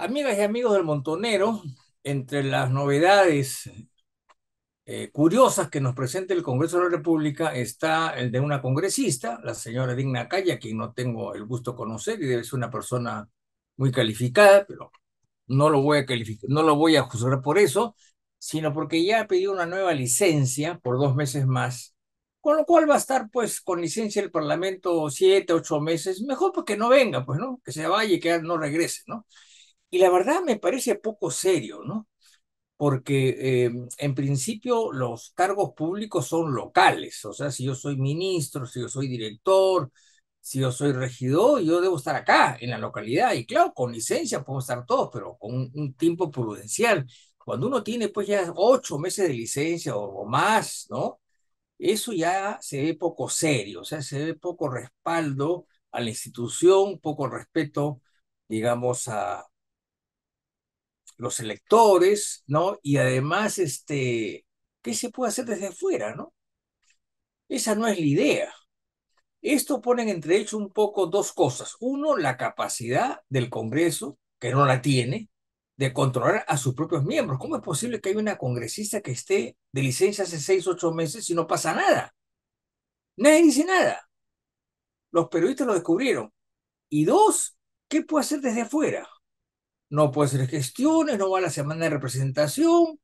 Amigas y amigos del Montonero, entre las novedades eh, curiosas que nos presenta el Congreso de la República está el de una congresista, la señora Digna Calla, quien no tengo el gusto de conocer y debe ser una persona muy calificada, pero no lo voy a, no lo voy a juzgar por eso, sino porque ya ha pedido una nueva licencia por dos meses más, con lo cual va a estar pues con licencia el Parlamento siete, ocho meses, mejor porque no venga, pues, ¿no? Que se vaya y que no regrese, ¿no? Y la verdad me parece poco serio, ¿no? Porque em, en principio los cargos públicos son locales, o sea, si yo soy ministro, si yo soy director, si yo soy regidor, yo debo estar acá, en la localidad, y claro, con licencia puedo estar todos, pero con un, tiempo prudencial. Cuando uno tiene pues ya ocho meses de licencia o más, ¿no? Eso ya se ve poco serio, o sea, se ve poco respaldo a la institución, poco respeto, digamos, a, los electores, ¿no? Y además, este, ¿qué se puede hacer desde afuera, ¿no? Esa no es la idea. Esto pone entre ellos un poco dos cosas. Uno, la capacidad del Congreso, que no la tiene, de controlar a sus propios miembros. ¿Cómo es posible que haya una congresista que esté de licencia hace seis, ocho meses y no pasa nada? Nadie dice nada. Los periodistas lo descubrieron. Y dos, ¿qué puede hacer desde afuera? no puede ser gestiones, no va a la semana de representación,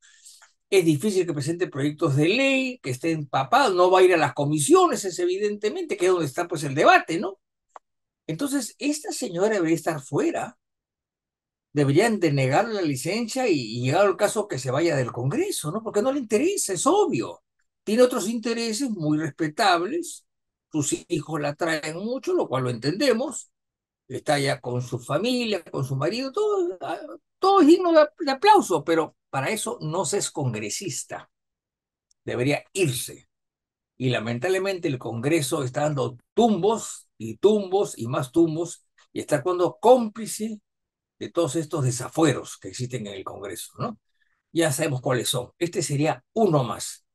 es difícil que presente proyectos de ley, que esté empapado, no va a ir a las comisiones, es evidentemente, que es donde está pues el debate, ¿no? Entonces, esta señora debería estar fuera, deberían denegarle la licencia y, y llegar al caso que se vaya del Congreso, ¿no? Porque no le interesa, es obvio. Tiene otros intereses muy respetables, sus hijos la traen mucho, lo cual lo entendemos, está ya con su familia, con su marido, todo, ah, todo es digno de, aplauso, pero para eso no se es congresista. Debería irse. Y lamentablemente el Congreso está dando tumbos y tumbos y más tumbos y está cuando cómplice de todos estos desafueros que existen en el Congreso, ¿no? Ya sabemos cuáles son. Este sería uno más.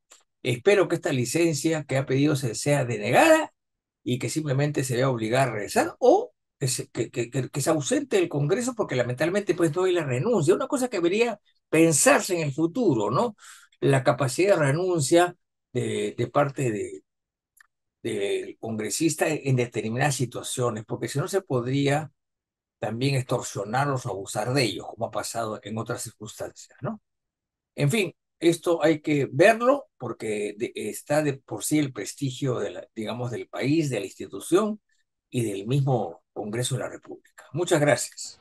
Espero que esta licencia que ha pedido se sea denegada y que simplemente se vea obligada a regresar o que, que, ausente del Congreso porque lamentablemente pues no hay la renuncia. Una cosa que debería pensarse en el futuro, ¿no? La capacidad de renuncia de, de parte del congresista en determinadas situaciones, porque si no se podría también extorsionarlos o abusar de ellos, como ha pasado en otras circunstancias, ¿no? En fin, esto hay que verlo porque está de por sí el prestigio, de digamos, del país, de la institución, y del mismo Congreso de la República. Muchas gracias.